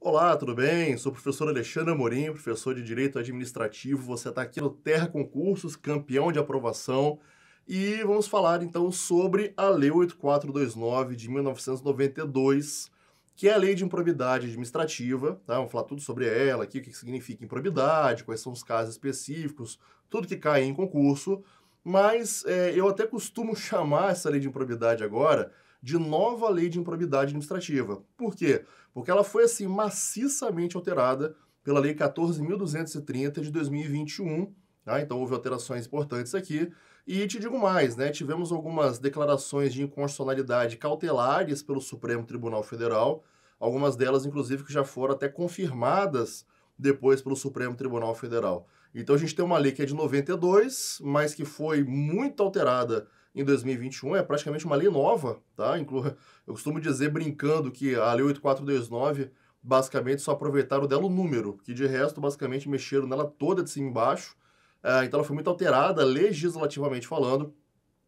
Olá, tudo bem? Sou o professor Alexandre Amorim, professor de Direito Administrativo. Você está aqui no Terra Concursos, campeão de aprovação. E vamos falar então sobre a Lei 8429 de 1992, que é a Lei de Improbidade Administrativa. Tá? Vamos falar tudo sobre ela aqui, o que significa improbidade, quais são os casos específicos, tudo que cai em concurso. Mas é, eu até costumo chamar essa Lei de Improbidade agora de nova lei de improbidade administrativa. Por quê? Porque ela foi assim maciçamente alterada pela Lei 14.230 de 2021. Tá? Então houve alterações importantes aqui. E te digo mais, né? Tivemos algumas declarações de inconstitucionalidade cautelares pelo Supremo Tribunal Federal, algumas delas, inclusive, que já foram até confirmadas depois pelo Supremo Tribunal Federal. Então a gente tem uma lei que é de 92, mas que foi muito alterada em 2021 é praticamente uma lei nova, tá? Inclu eu costumo dizer brincando que a Lei 8429 basicamente só aproveitaram dela o número, que de resto basicamente mexeram nela toda de cima e embaixo. É, então ela foi muito alterada legislativamente falando,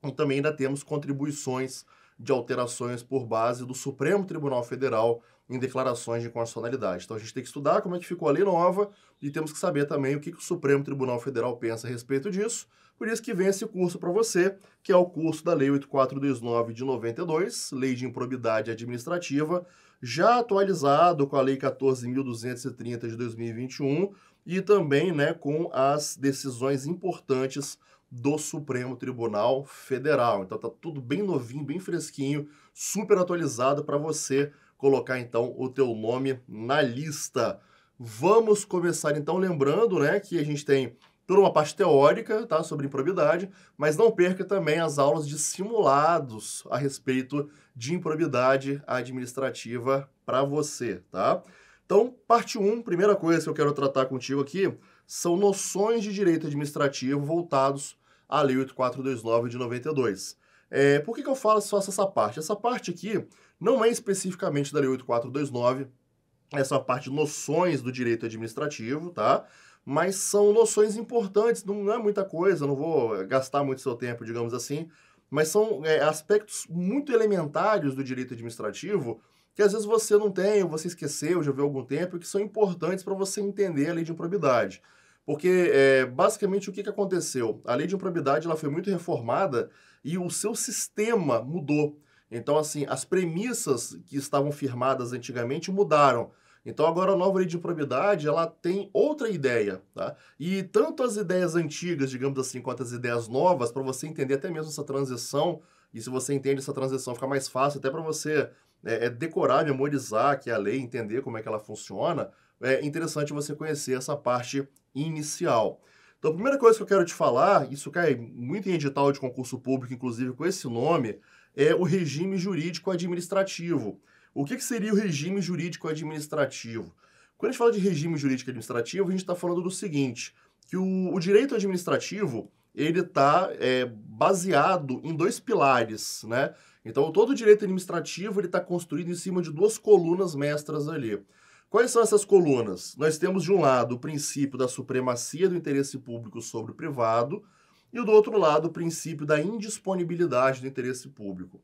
e também ainda temos contribuições de alterações por base do Supremo Tribunal Federal em declarações de constitucionalidade. Então a gente tem que estudar como é que ficou a lei nova e temos que saber também o que o Supremo Tribunal Federal pensa a respeito disso, por isso que vem esse curso para você, que é o curso da Lei 8429 de 92, Lei de Improbidade Administrativa, já atualizado com a Lei 14.230 de 2021 e também né, com as decisões importantes do Supremo Tribunal Federal. Então tá tudo bem novinho, bem fresquinho, super atualizado para você colocar então o teu nome na lista. Vamos começar então lembrando, né, que a gente tem por uma parte teórica, tá, sobre improbidade, mas não perca também as aulas de simulados a respeito de improbidade administrativa para você, tá? Então, parte 1, um, primeira coisa que eu quero tratar contigo aqui, são noções de direito administrativo voltados à Lei 8429 de 92. É, por que, que eu falo só essa parte? Essa parte aqui não é especificamente da Lei 8429, essa é parte de noções do direito administrativo, tá? mas são noções importantes, não é muita coisa, não vou gastar muito seu tempo, digamos assim, mas são é, aspectos muito elementares do direito administrativo que às vezes você não tem, ou você esqueceu, já viu algum tempo, e que são importantes para você entender a lei de improbidade. Porque, é, basicamente, o que, que aconteceu? A lei de improbidade ela foi muito reformada e o seu sistema mudou. Então, assim, as premissas que estavam firmadas antigamente mudaram. Então agora a nova lei de probidade, ela tem outra ideia, tá? E tanto as ideias antigas, digamos assim, quanto as ideias novas, para você entender até mesmo essa transição, e se você entende essa transição, fica mais fácil até para você é, é, decorar, memorizar que é a lei, entender como é que ela funciona, é interessante você conhecer essa parte inicial. Então, a primeira coisa que eu quero te falar, isso cai é muito em edital de concurso público, inclusive com esse nome, é o regime jurídico administrativo. O que, que seria o regime jurídico administrativo? Quando a gente fala de regime jurídico administrativo, a gente está falando do seguinte, que o, o direito administrativo ele está é, baseado em dois pilares, né? Então, todo o direito administrativo ele está construído em cima de duas colunas mestras ali. Quais são essas colunas? Nós temos, de um lado, o princípio da supremacia do interesse público sobre o privado, e do outro lado, o princípio da indisponibilidade do interesse público.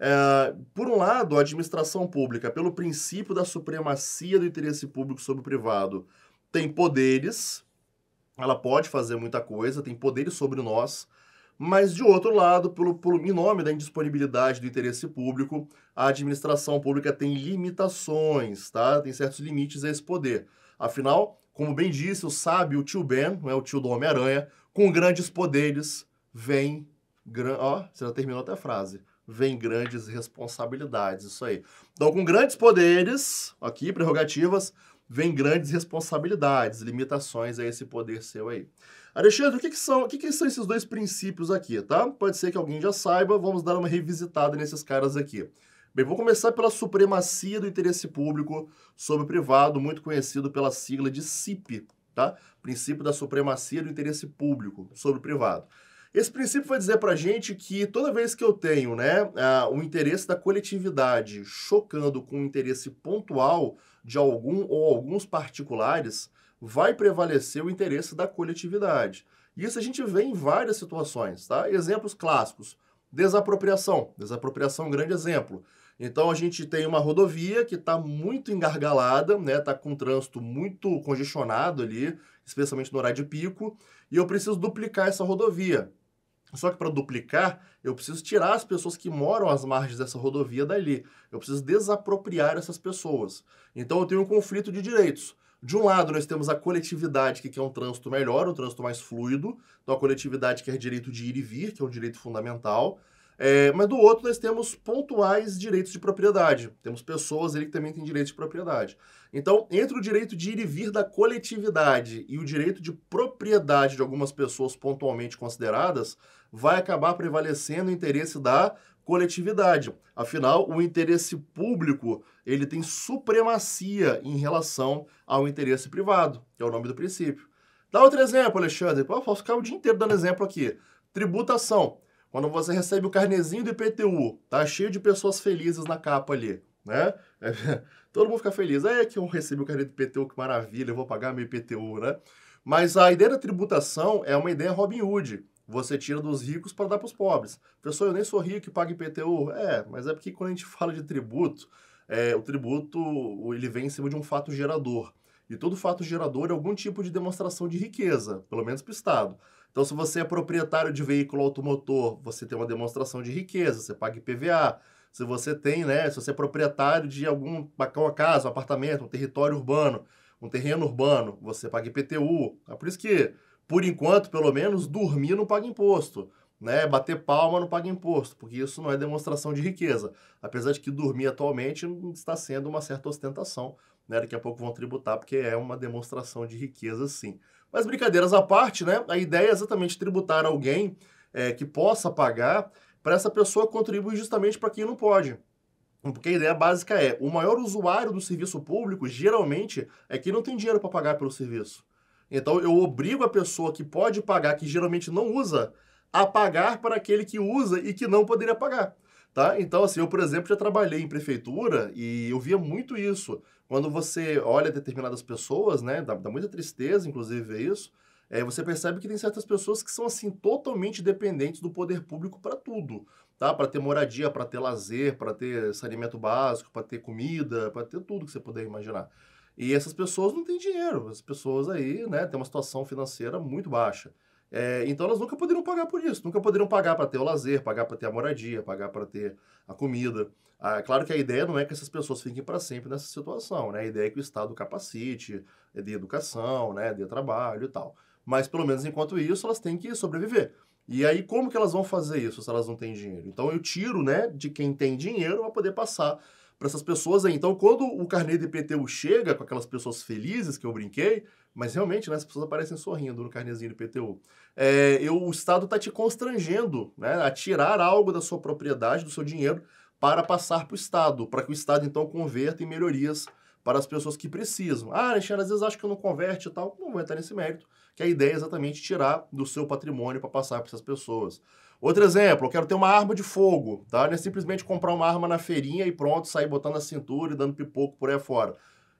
É, por um lado, a administração pública, pelo princípio da supremacia do interesse público sobre o privado, tem poderes, ela pode fazer muita coisa, tem poderes sobre nós, mas de outro lado, pelo, pelo, em nome da indisponibilidade do interesse público, a administração pública tem limitações, tá? Tem certos limites a esse poder. Afinal, como bem disse o sábio tio Ben, é o tio do Homem-Aranha, com grandes poderes vem... Gran... Ó, você já terminou até a frase vem grandes responsabilidades, isso aí. Então, com grandes poderes, aqui, prerrogativas, vem grandes responsabilidades, limitações a esse poder seu aí. Alexandre, o que, que são, o que, que são esses dois princípios aqui, tá? Pode ser que alguém já saiba, vamos dar uma revisitada nesses caras aqui. Bem, vou começar pela supremacia do interesse público sobre o privado, muito conhecido pela sigla de CIP, tá? Princípio da supremacia do interesse público sobre o privado. Esse princípio vai dizer para gente que toda vez que eu tenho né, o interesse da coletividade chocando com o interesse pontual de algum ou alguns particulares, vai prevalecer o interesse da coletividade. isso a gente vê em várias situações, tá? Exemplos clássicos. Desapropriação. Desapropriação é um grande exemplo. Então a gente tem uma rodovia que está muito engargalada, né? Está com um trânsito muito congestionado ali, especialmente no horário de pico, e eu preciso duplicar essa rodovia. Só que para duplicar, eu preciso tirar as pessoas que moram às margens dessa rodovia dali. Eu preciso desapropriar essas pessoas. Então eu tenho um conflito de direitos. De um lado, nós temos a coletividade, que quer um trânsito melhor, um trânsito mais fluido. Então a coletividade quer direito de ir e vir, que é um direito fundamental. É, mas do outro, nós temos pontuais direitos de propriedade. Temos pessoas ali que também têm direitos de propriedade. Então, entre o direito de ir e vir da coletividade e o direito de propriedade de algumas pessoas pontualmente consideradas, vai acabar prevalecendo o interesse da coletividade. Afinal, o interesse público, ele tem supremacia em relação ao interesse privado, que é o nome do princípio. Dá outro exemplo, Alexandre. Eu posso ficar o dia inteiro dando exemplo aqui. Tributação. Quando você recebe o carnezinho do IPTU, tá cheio de pessoas felizes na capa ali né? É, todo mundo fica feliz. É que eu recebi o carnê PTU, IPTU, que maravilha, eu vou pagar meu IPTU, né? Mas a ideia da tributação é uma ideia Robin Hood. Você tira dos ricos para dar para os pobres. Pessoal, eu nem sou rico e pago IPTU. É, mas é porque quando a gente fala de tributo, é, o tributo ele vem em cima de um fato gerador. E todo fato gerador é algum tipo de demonstração de riqueza, pelo menos para o Estado. Então, se você é proprietário de veículo automotor, você tem uma demonstração de riqueza, você paga IPVA se você tem, né, se você é proprietário de algum uma casa, um apartamento, um território urbano, um terreno urbano, você paga IPTU. É por isso que, por enquanto, pelo menos, dormir não paga imposto. Né, bater palma não paga imposto, porque isso não é demonstração de riqueza. Apesar de que dormir atualmente está sendo uma certa ostentação. Né? Daqui a pouco vão tributar, porque é uma demonstração de riqueza, sim. Mas brincadeiras à parte, né? A ideia é exatamente tributar alguém é, que possa pagar para essa pessoa contribuir justamente para quem não pode. Porque a ideia básica é, o maior usuário do serviço público, geralmente, é quem não tem dinheiro para pagar pelo serviço. Então, eu obrigo a pessoa que pode pagar, que geralmente não usa, a pagar para aquele que usa e que não poderia pagar. Tá? Então, assim, eu, por exemplo, já trabalhei em prefeitura e eu via muito isso. Quando você olha determinadas pessoas, né, dá, dá muita tristeza, inclusive, ver isso, é, você percebe que tem certas pessoas que são assim totalmente dependentes do poder público para tudo, tá? Para ter moradia, para ter lazer, para ter saneamento básico, para ter comida, para ter tudo que você puder imaginar. E essas pessoas não têm dinheiro, as pessoas aí, né, têm uma situação financeira muito baixa. É, então elas nunca poderiam pagar por isso, nunca poderiam pagar para ter o lazer, pagar para ter a moradia, pagar para ter a comida. Ah, é claro que a ideia não é que essas pessoas fiquem para sempre nessa situação, né? A ideia é que o Estado capacite, é de educação, né, De trabalho e tal mas pelo menos enquanto isso elas têm que sobreviver. E aí como que elas vão fazer isso se elas não têm dinheiro? Então eu tiro, né, de quem tem dinheiro para poder passar para essas pessoas aí. Então quando o carnê de IPTU chega com aquelas pessoas felizes que eu brinquei, mas realmente, né, as pessoas aparecem sorrindo no carnezinho do IPTU. É, eu, o Estado está te constrangendo né, a tirar algo da sua propriedade, do seu dinheiro, para passar para o Estado, para que o Estado então converta em melhorias para as pessoas que precisam. Ah, Alexandre, às vezes acho que eu não converte e tal. Não vou entrar nesse mérito, que a ideia é exatamente tirar do seu patrimônio para passar para essas pessoas. Outro exemplo, eu quero ter uma arma de fogo, tá? Não é simplesmente comprar uma arma na feirinha e pronto, sair botando a cintura e dando pipoco por aí fora.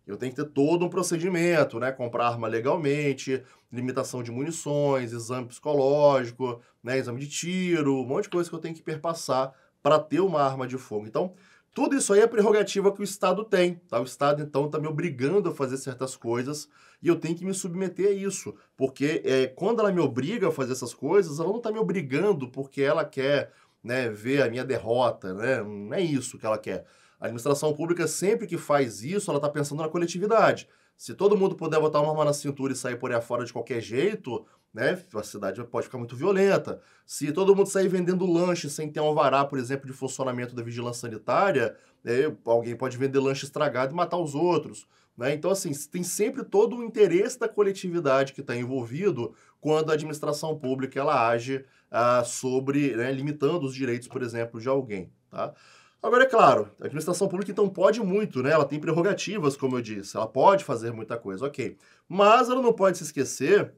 Eu tenho que ter todo um procedimento, né? Comprar arma legalmente, limitação de munições, exame psicológico, né? exame de tiro, um monte de coisa que eu tenho que perpassar para ter uma arma de fogo. Então, tudo isso aí é prerrogativa que o Estado tem, tá? O Estado, então, está me obrigando a fazer certas coisas e eu tenho que me submeter a isso, porque é, quando ela me obriga a fazer essas coisas, ela não está me obrigando porque ela quer né, ver a minha derrota, né? Não é isso que ela quer. A administração pública, sempre que faz isso, ela está pensando na coletividade. Se todo mundo puder botar uma arma na cintura e sair por aí fora de qualquer jeito, né? A cidade pode ficar muito violenta. Se todo mundo sair vendendo lanche sem ter um alvará, por exemplo, de funcionamento da vigilância sanitária, né? alguém pode vender lanche estragado e matar os outros. Né? Então, assim, tem sempre todo o interesse da coletividade que está envolvido quando a administração pública ela age ah, sobre, né, limitando os direitos, por exemplo, de alguém. Tá? Agora, é claro, a administração pública então pode muito, né? Ela tem prerrogativas, como eu disse, ela pode fazer muita coisa, ok. Mas ela não pode se esquecer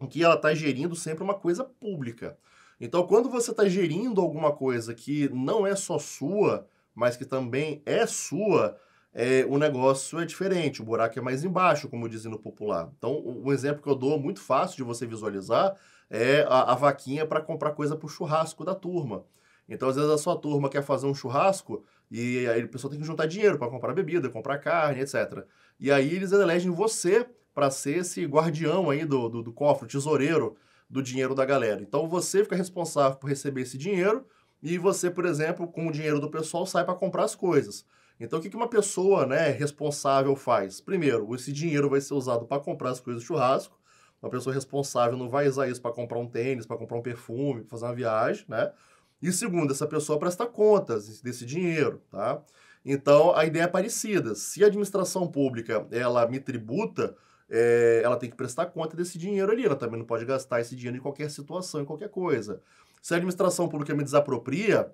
em que ela está gerindo sempre uma coisa pública. Então, quando você está gerindo alguma coisa que não é só sua, mas que também é sua, é, o negócio é diferente, o buraco é mais embaixo, como dizem no popular. Então, um exemplo que eu dou muito fácil de você visualizar é a, a vaquinha para comprar coisa para o churrasco da turma. Então, às vezes, a sua turma quer fazer um churrasco e aí a pessoa tem que juntar dinheiro para comprar bebida, comprar carne, etc. E aí eles elegem você para ser esse guardião aí do, do, do cofre, o tesoureiro do dinheiro da galera. Então você fica responsável por receber esse dinheiro e você, por exemplo, com o dinheiro do pessoal, sai para comprar as coisas. Então, o que uma pessoa né, responsável faz? Primeiro, esse dinheiro vai ser usado para comprar as coisas do churrasco. Uma pessoa responsável não vai usar isso para comprar um tênis, para comprar um perfume, para fazer uma viagem, né? E segundo, essa pessoa presta contas desse dinheiro, tá? Então, a ideia é parecida. Se a administração pública, ela me tributa, é, ela tem que prestar conta desse dinheiro ali. Ela também não pode gastar esse dinheiro em qualquer situação, em qualquer coisa. Se a administração pública me desapropria,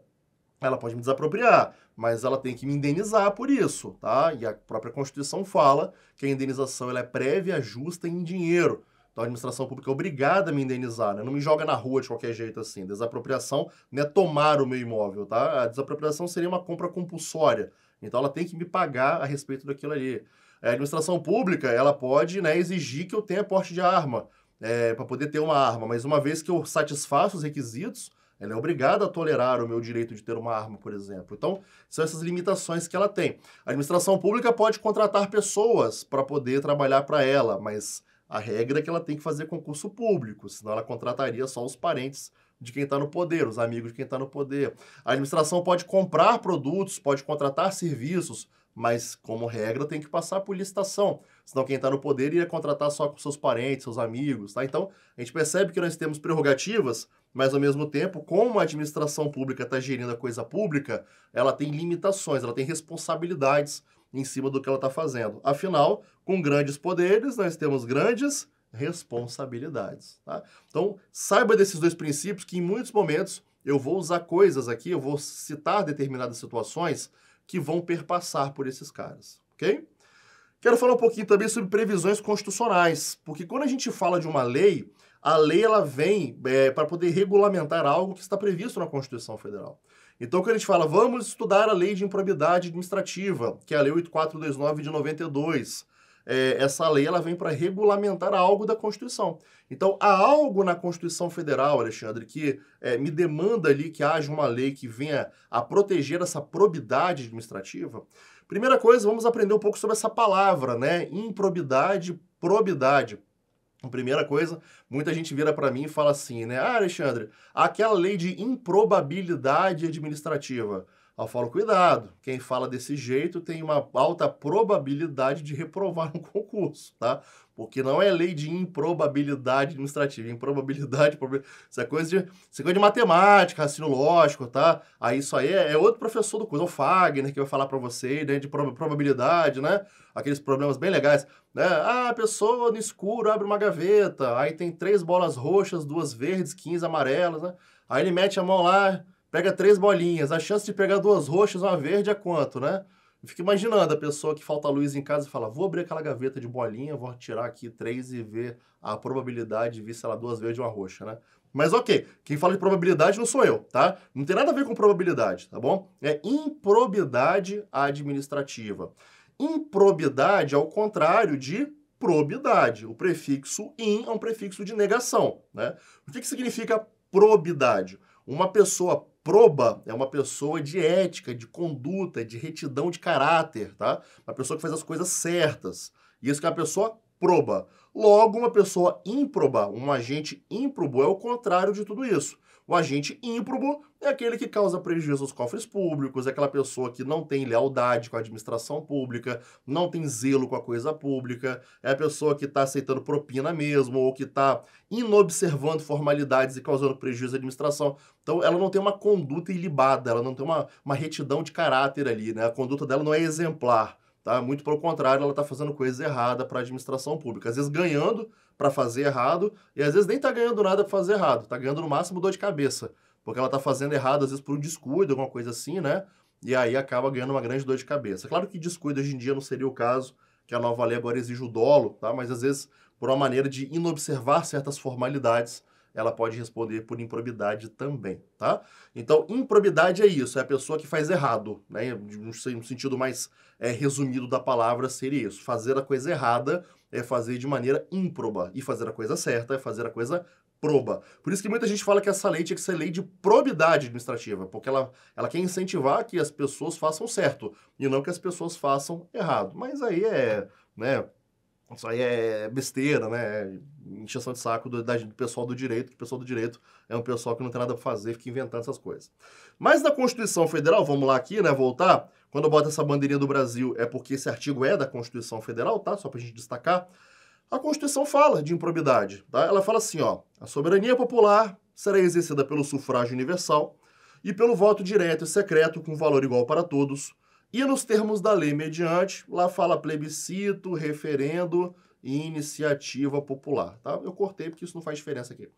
ela pode me desapropriar, mas ela tem que me indenizar por isso, tá? E a própria Constituição fala que a indenização ela é prévia, justa e em dinheiro. Então a administração pública é obrigada a me indenizar, né? Não me joga na rua de qualquer jeito assim. Desapropriação não é tomar o meu imóvel, tá? A desapropriação seria uma compra compulsória. Então ela tem que me pagar a respeito daquilo ali. É, a administração pública ela pode né, exigir que eu tenha porte de arma é, para poder ter uma arma, mas uma vez que eu satisfaço os requisitos, ela é obrigada a tolerar o meu direito de ter uma arma, por exemplo. Então, são essas limitações que ela tem. A administração pública pode contratar pessoas para poder trabalhar para ela, mas a regra é que ela tem que fazer concurso público, senão ela contrataria só os parentes de quem está no poder, os amigos de quem está no poder. A administração pode comprar produtos, pode contratar serviços, mas como regra tem que passar por licitação, senão quem está no poder iria contratar só com seus parentes, seus amigos, tá? Então, a gente percebe que nós temos prerrogativas, mas ao mesmo tempo, como a administração pública está gerindo a coisa pública, ela tem limitações, ela tem responsabilidades em cima do que ela está fazendo. Afinal, com grandes poderes, nós temos grandes responsabilidades, tá? Então, saiba desses dois princípios que em muitos momentos eu vou usar coisas aqui, eu vou citar determinadas situações que vão perpassar por esses caras, ok? Quero falar um pouquinho também sobre previsões constitucionais, porque quando a gente fala de uma lei, a lei ela vem é, para poder regulamentar algo que está previsto na Constituição Federal. Então, quando a gente fala, vamos estudar a lei de improbidade administrativa, que é a Lei 8429 de 92, é, essa lei ela vem para regulamentar algo da Constituição. Então, há algo na Constituição Federal, Alexandre, que é, me demanda ali que haja uma lei que venha a proteger essa probidade administrativa. Primeira coisa, vamos aprender um pouco sobre essa palavra, né? Improbidade, probidade. Primeira coisa, muita gente vira para mim e fala assim, né? Ah, Alexandre, aquela lei de improbabilidade administrativa eu falo, cuidado, quem fala desse jeito tem uma alta probabilidade de reprovar um concurso, tá? Porque não é lei de improbabilidade administrativa, improbabilidade, isso é coisa de, isso é coisa de matemática, raciocínio lógico, tá? Aí isso aí é, é outro professor do curso, é o Fagner, que vai falar para você, né, de probabilidade, né? Aqueles problemas bem legais, né? Ah, a pessoa no escuro abre uma gaveta, aí tem três bolas roxas, duas verdes, quinze amarelas, né? Aí ele mete a mão lá, pega três bolinhas. A chance de pegar duas roxas, uma verde é quanto, né? Eu fico imaginando a pessoa que falta luz em casa e fala: vou abrir aquela gaveta de bolinha, vou tirar aqui três e ver a probabilidade de vir, sei lá, duas verdes e uma roxa, né? Mas ok, quem fala de probabilidade não sou eu, tá? Não tem nada a ver com probabilidade, tá bom? É improbidade administrativa. Improbidade é o contrário de probidade. O prefixo in é um prefixo de negação, né? O que, que significa probidade? Uma pessoa Proba é uma pessoa de ética, de conduta, de retidão de caráter, tá? Uma pessoa que faz as coisas certas. Isso que é uma pessoa proba. Logo, uma pessoa ímproba, um agente ímprobo, é o contrário de tudo isso. O agente ímprobo é aquele que causa prejuízo aos cofres públicos, é aquela pessoa que não tem lealdade com a administração pública, não tem zelo com a coisa pública, é a pessoa que está aceitando propina mesmo, ou que está inobservando formalidades e causando prejuízo à administração. Então, ela não tem uma conduta ilibada, ela não tem uma, uma retidão de caráter ali, né? A conduta dela não é exemplar. Tá? Muito pelo contrário, ela está fazendo coisas erradas para a administração pública. Às vezes ganhando para fazer errado, e às vezes nem tá ganhando nada para fazer errado, tá ganhando no máximo dor de cabeça, porque ela tá fazendo errado às vezes por um descuido, alguma coisa assim, né? E aí acaba ganhando uma grande dor de cabeça. Claro que descuido hoje em dia não seria o caso, que a nova lei agora exige o dolo, tá? Mas às vezes por uma maneira de inobservar certas formalidades, ela pode responder por improbidade também, tá? Então, improbidade é isso, é a pessoa que faz errado, né? No sentido mais é, resumido da palavra seria isso. Fazer a coisa errada é fazer de maneira ímproba, e fazer a coisa certa é fazer a coisa proba. Por isso que muita gente fala que essa lei tinha que ser lei de probidade administrativa, porque ela, ela quer incentivar que as pessoas façam certo, e não que as pessoas façam errado. Mas aí é né, isso aí é besteira, né? Inchação de saco do, da, do pessoal do direito, que o pessoal do direito é um pessoal que não tem nada para fazer, fica inventando essas coisas. Mas na Constituição Federal, vamos lá aqui, né? Voltar. Quando eu boto essa bandeirinha do Brasil, é porque esse artigo é da Constituição Federal, tá? Só para a gente destacar. A Constituição fala de improbidade, tá? Ela fala assim, ó. A soberania popular será exercida pelo sufrágio universal e pelo voto direto e secreto com valor igual para todos, e nos termos da lei mediante, lá fala plebiscito, referendo e iniciativa popular. Tá? Eu cortei porque isso não faz diferença aqui.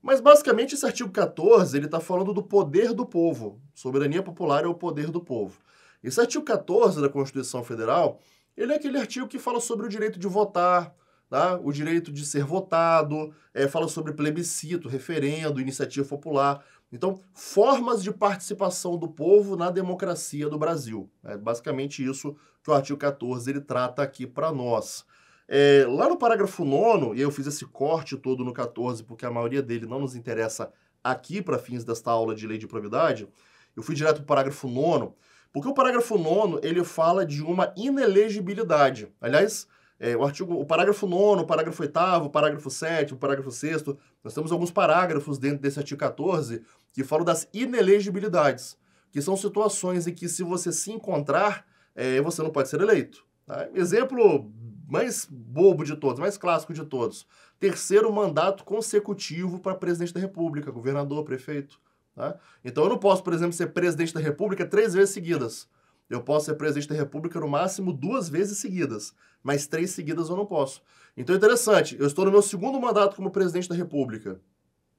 Mas basicamente esse artigo 14 ele está falando do poder do povo. Soberania popular é o poder do povo. Esse artigo 14 da Constituição Federal, ele é aquele artigo que fala sobre o direito de votar, tá? o direito de ser votado, é, fala sobre plebiscito, referendo, iniciativa popular. Então, formas de participação do povo na democracia do Brasil. É basicamente isso que o artigo 14 ele trata aqui para nós. É, lá no parágrafo 9, e eu fiz esse corte todo no 14, porque a maioria dele não nos interessa aqui para fins desta aula de lei de probidade, eu fui direto para o parágrafo 9, porque o parágrafo 9 ele fala de uma inelegibilidade. Aliás, é, o artigo, o parágrafo 9, o parágrafo 8, o parágrafo 7, o parágrafo 6, nós temos alguns parágrafos dentro desse artigo 14 que falam das inelegibilidades, que são situações em que, se você se encontrar, é, você não pode ser eleito. Tá? Exemplo mais bobo de todos, mais clássico de todos: terceiro mandato consecutivo para presidente da República, governador, prefeito. Tá? Então eu não posso, por exemplo, ser presidente da República três vezes seguidas. Eu posso ser presidente da República no máximo duas vezes seguidas mas três seguidas eu não posso. Então é interessante, eu estou no meu segundo mandato como presidente da República.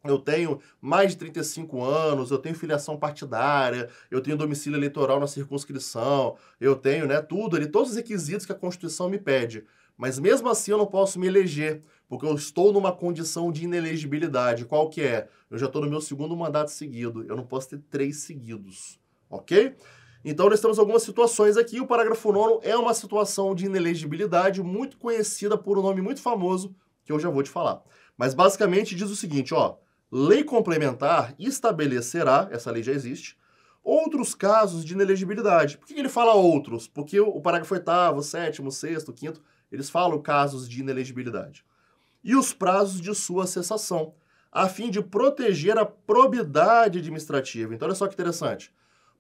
Eu tenho mais de 35 anos, eu tenho filiação partidária, eu tenho domicílio eleitoral na circunscrição, eu tenho, né, tudo ali, todos os requisitos que a Constituição me pede. Mas mesmo assim eu não posso me eleger, porque eu estou numa condição de inelegibilidade. Qual que é? Eu já estou no meu segundo mandato seguido, eu não posso ter três seguidos, ok? Então, nós temos algumas situações aqui. O parágrafo 9 é uma situação de inelegibilidade muito conhecida por um nome muito famoso, que eu já vou te falar. Mas, basicamente, diz o seguinte, ó. Lei complementar estabelecerá, essa lei já existe, outros casos de inelegibilidade. Por que ele fala outros? Porque o parágrafo 8 sétimo, sexto, quinto, eles falam casos de inelegibilidade. E os prazos de sua cessação, a fim de proteger a probidade administrativa. Então, olha só que interessante.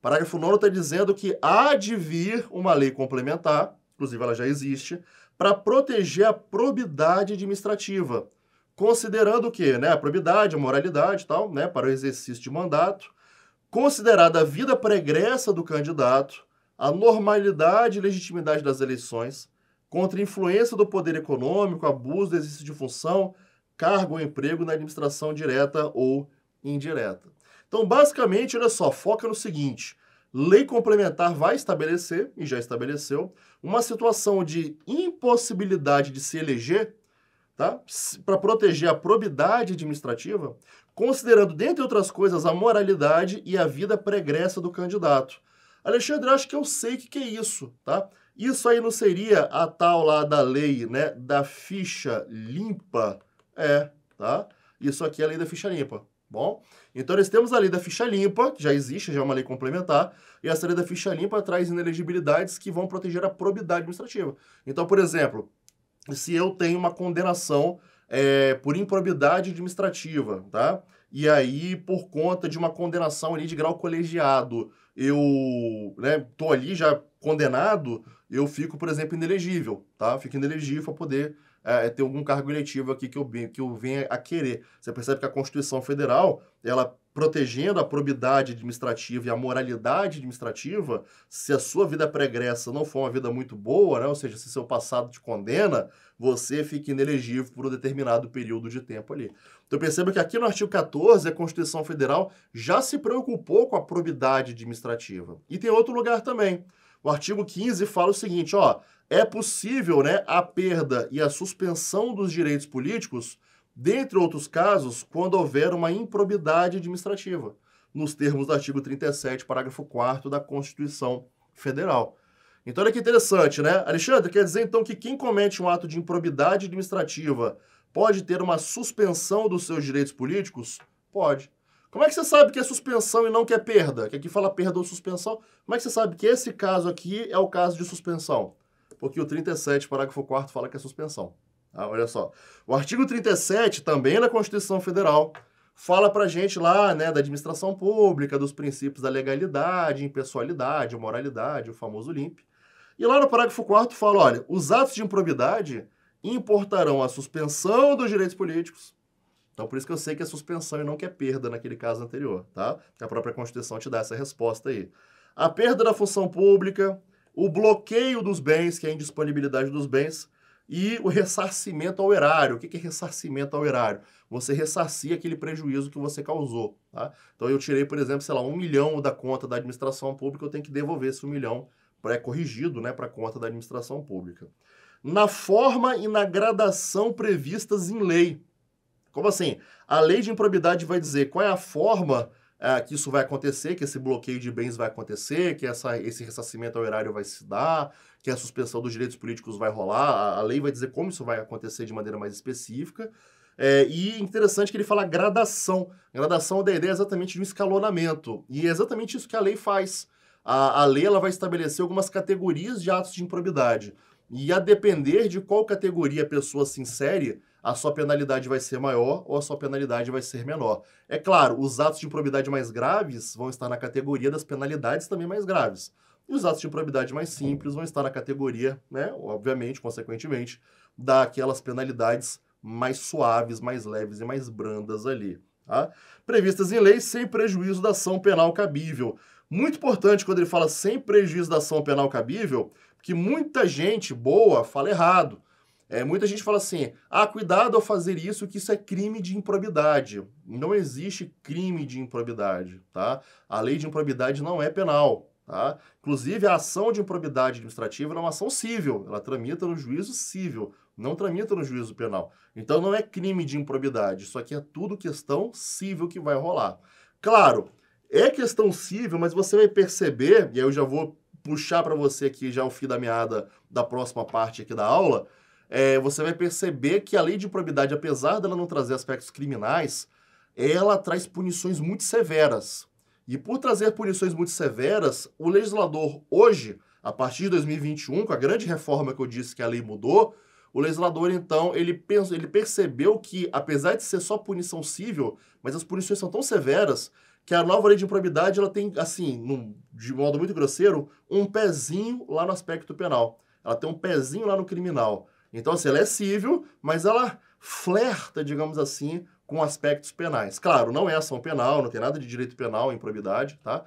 Parágrafo 9 está dizendo que há de vir uma lei complementar, inclusive ela já existe, para proteger a probidade administrativa, considerando que né, a probidade, a moralidade e tal, né, para o exercício de mandato, considerada a vida pregressa do candidato, a normalidade e legitimidade das eleições, contra a influência do poder econômico, abuso do exercício de função, cargo ou emprego na administração direta ou indireta. Então, basicamente, olha só, foca no seguinte: lei complementar vai estabelecer, e já estabeleceu, uma situação de impossibilidade de se eleger tá? para proteger a probidade administrativa, considerando, dentre outras coisas, a moralidade e a vida pregressa do candidato. Alexandre, acho que eu sei o que, que é isso, tá? Isso aí não seria a tal lá da lei, né, da ficha limpa? É, tá? Isso aqui é a lei da ficha limpa. Bom, então nós temos a lei da ficha limpa, que já existe, já é uma lei complementar, e essa lei da ficha limpa traz inelegibilidades que vão proteger a probidade administrativa. Então, por exemplo, se eu tenho uma condenação é, por improbidade administrativa, tá? E aí, por conta de uma condenação ali de grau colegiado, eu né, tô ali já condenado, eu fico, por exemplo, inelegível, tá? Fico inelegível para poder é, é, ter algum cargo eletivo aqui que eu, que venha a querer. Você percebe que a Constituição Federal, ela protegendo a probidade administrativa e a moralidade administrativa, se a sua vida pregressa não for uma vida muito boa, né, ou seja, se seu passado te condena, você fica inelegível por um determinado período de tempo ali. Então perceba que aqui no artigo 14, a Constituição Federal já se preocupou com a probidade administrativa. E tem outro lugar também. O artigo 15 fala o seguinte, ó, é possível, né, a perda e a suspensão dos direitos políticos, dentre outros casos, quando houver uma improbidade administrativa, nos termos do artigo 37, parágrafo 4 da Constituição Federal. Então, olha que interessante, né? Alexandre, quer dizer então que quem comete um ato de improbidade administrativa pode ter uma suspensão dos seus direitos políticos? Pode. Como é que você sabe que é suspensão e não que é perda? Que aqui fala perda ou suspensão. Como é que você sabe que esse caso aqui é o caso de suspensão? Porque o 37, parágrafo 4 fala que é suspensão. Ah, olha só. O artigo 37, também na Constituição Federal, fala pra gente lá, né, da administração pública, dos princípios da legalidade, impessoalidade, moralidade, o famoso LIMP. E lá no parágrafo 4 fala, olha, os atos de improbidade importarão a suspensão dos direitos políticos, então, por isso que eu sei que é suspensão e não que é perda naquele caso anterior, tá? A própria Constituição te dá essa resposta aí. A perda da função pública, o bloqueio dos bens, que é a indisponibilidade dos bens, e o ressarcimento ao erário. O que é ressarcimento ao erário? Você ressarcia aquele prejuízo que você causou. Tá? Então eu tirei, por exemplo, sei lá, um milhão da conta da administração pública, eu tenho que devolver esse um milhão pré-corrigido né, para a conta da administração pública. Na forma e na gradação previstas em lei. Como assim? A lei de improbidade vai dizer qual é a forma é, que isso vai acontecer, que esse bloqueio de bens vai acontecer, que essa, esse ressarcimento ao erário vai se dar, que a suspensão dos direitos políticos vai rolar. A, a lei vai dizer como isso vai acontecer de maneira mais específica. É, e interessante que ele fala gradação. Gradação da ideia é exatamente de um escalonamento. E é exatamente isso que a lei faz. A, a lei ela vai estabelecer algumas categorias de atos de improbidade. E a depender de qual categoria a pessoa se insere, a sua penalidade vai ser maior ou a sua penalidade vai ser menor. É claro, os atos de improbidade mais graves vão estar na categoria das penalidades também mais graves. E os atos de improbidade mais simples vão estar na categoria, né, obviamente, consequentemente, daquelas penalidades mais suaves, mais leves e mais brandas ali. Tá? Previstas em lei sem prejuízo da ação penal cabível. Muito importante quando ele fala sem prejuízo da ação penal cabível, que muita gente boa fala errado. É, muita gente fala assim: ah, cuidado ao fazer isso, que isso é crime de improbidade. Não existe crime de improbidade, tá? A lei de improbidade não é penal, tá? Inclusive, a ação de improbidade administrativa é uma ação civil, ela tramita no juízo civil, não tramita no juízo penal. Então, não é crime de improbidade, isso aqui é tudo questão civil que vai rolar. Claro, é questão civil, mas você vai perceber, e aí eu já vou puxar para você aqui já o fio da meada da próxima parte aqui da aula é, você vai perceber que a lei de probidade, apesar dela não trazer aspectos criminais, ela traz punições muito severas. E por trazer punições muito severas, o legislador hoje, a partir de 2021, com a grande reforma que eu disse que a lei mudou, o legislador, então, ele, pensou, ele percebeu que, apesar de ser só punição civil, mas as punições são tão severas que a nova lei de improbidade ela tem, assim, num, de modo muito grosseiro, um pezinho lá no aspecto penal. Ela tem um pezinho lá no criminal. Então, assim, ela é civil, mas ela flerta, digamos assim, com aspectos penais. Claro, não é ação penal, não tem nada de direito penal, improbidade, tá?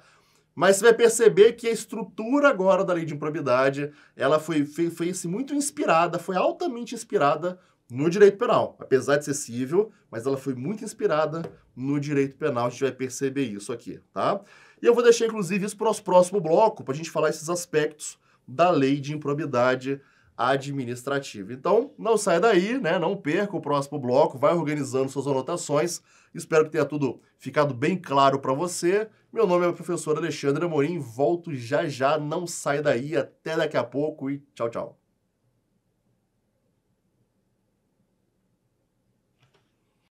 Mas você vai perceber que a estrutura agora da lei de improbidade, ela foi, foi, foi assim, muito inspirada, foi altamente inspirada no direito penal. Apesar de ser civil, mas ela foi muito inspirada no direito penal, a gente vai perceber isso aqui, tá? E eu vou deixar, inclusive, isso para o próximo bloco, para a gente falar esses aspectos da lei de improbidade administrativa. Então, não sai daí, né? Não perca o próximo bloco, vai organizando suas anotações. Espero que tenha tudo ficado bem claro para você. Meu nome é o professor Alexandre Amorim, volto já já, não sai daí, até daqui a pouco e tchau, tchau.